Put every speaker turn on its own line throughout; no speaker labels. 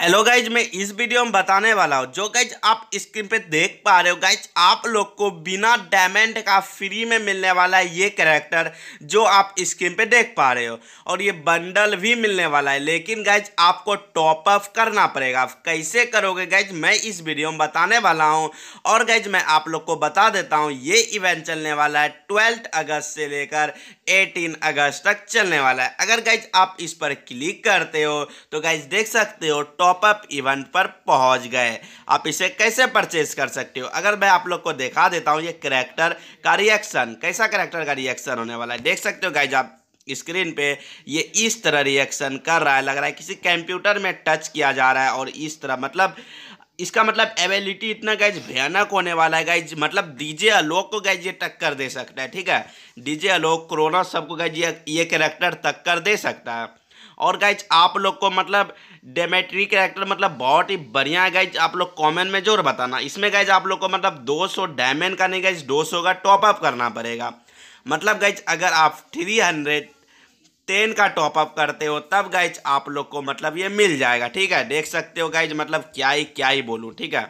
hello guys मैं इस video में बताने वाला हूँ जो गाइज आप स्क्रीन पे देख पा रहे हो गाइज आप लोग को बिना डायमंड का फ्री में मिलने वाला है ये कैरेक्टर जो आप स्क्रीन पे देख पा रहे हो और ये बंडल भी मिलने वाला है लेकिन गाइज आपको टॉप अप करना पड़ेगा आप कैसे करोगे गाइज मैं इस वीडियो में बताने वाला हूँ और गाइज मैं आप लोग को बता देता हूँ ये इवेंट चलने वाला है ट्वेल्थ अगस्त से लेकर एटीन अगस्त तक चलने वाला है अगर गाइज आप इस पर क्लिक करते हो तो गाइज देख सकते हो टॉप टॉपअप इवेंट पर पहुंच गए आप इसे कैसे परचेज कर सकते हो अगर मैं आप लोग को देखा देता हूं ये करेक्टर का रिएक्शन कैसा करेक्टर का रिएक्शन होने वाला है देख सकते हो गाइज आप स्क्रीन पे ये इस तरह रिएक्शन कर रहा है लग रहा है किसी कंप्यूटर में टच किया जा रहा है और इस तरह मतलब इसका मतलब एबिलिटी इतना गैज भयानक होने वाला है गाइज मतलब डीजे अलोक को गैज ये टक्कर दे सकता है ठीक है डीजे अलोक कोरोना सबको गैज ये ये करेक्टर टक्कर दे सकता है और गाइज आप लोग को मतलब डेमेट्री कैरेक्टर मतलब बहुत ही बढ़िया है गाइज आप लोग कमेंट में जोर बताना इसमें गाइज आप लोग को मतलब 200 डायमेंड का नहीं गाइज 200 का टॉपअप करना पड़ेगा मतलब गाइज अगर आप थ्री हंड्रेड टेन का टॉपअप करते हो तब गाइज आप लोग को मतलब ये मिल जाएगा ठीक है देख सकते हो गाइज मतलब क्या ही क्या ही बोलूँ ठीक है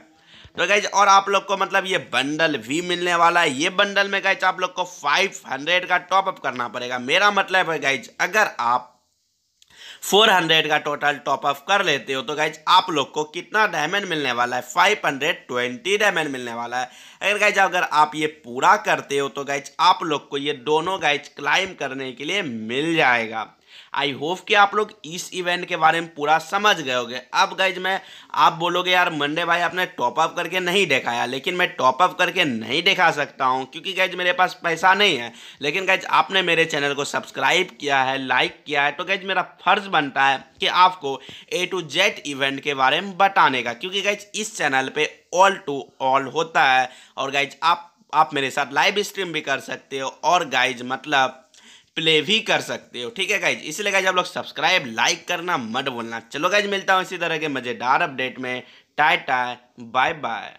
तो गाइज और आप लोग को मतलब ये बंडल भी मिलने वाला है ये बंडल में गाइज आप लोग को 500 का टॉपअप करना पड़ेगा मेरा मतलब है गाइज अगर आप फोर हंड्रेड का टोटल टॉप अप कर लेते हो तो गाइज आप लोग को कितना डायमंड मिलने वाला है फाइव हंड्रेड ट्वेंटी डायमंड मिलने वाला है अगर गाइज अगर आप ये पूरा करते हो तो गाइज आप लोग को ये दोनों गाइज क्लाइम करने के लिए मिल जाएगा आई होप कि आप लोग इस इवेंट के बारे में पूरा समझ गए होगे अब गाइज मैं आप बोलोगे यार मंडे भाई आपने टॉप अप करके नहीं दिखाया लेकिन मैं टॉप अप करके नहीं दिखा सकता हूँ क्योंकि गाइज मेरे पास पैसा नहीं है लेकिन गाइज आपने मेरे चैनल को सब्सक्राइब किया है लाइक किया है तो गाइज मेरा फर्ज बनता है कि आपको ए टू जेड इवेंट के बारे में बताने का क्योंकि गाइज इस चैनल पर ऑल टू ऑल होता है और गाइज आप आप मेरे साथ लाइव स्ट्रीम भी कर सकते हो और गाइज मतलब प्ले भी कर सकते हो ठीक है गाइज इसलिए गाइज आप लोग सब्सक्राइब लाइक करना मत बोलना चलो गाइज मिलता हूँ इसी तरह के मज़ेदार अपडेट में टाटा बाय बाय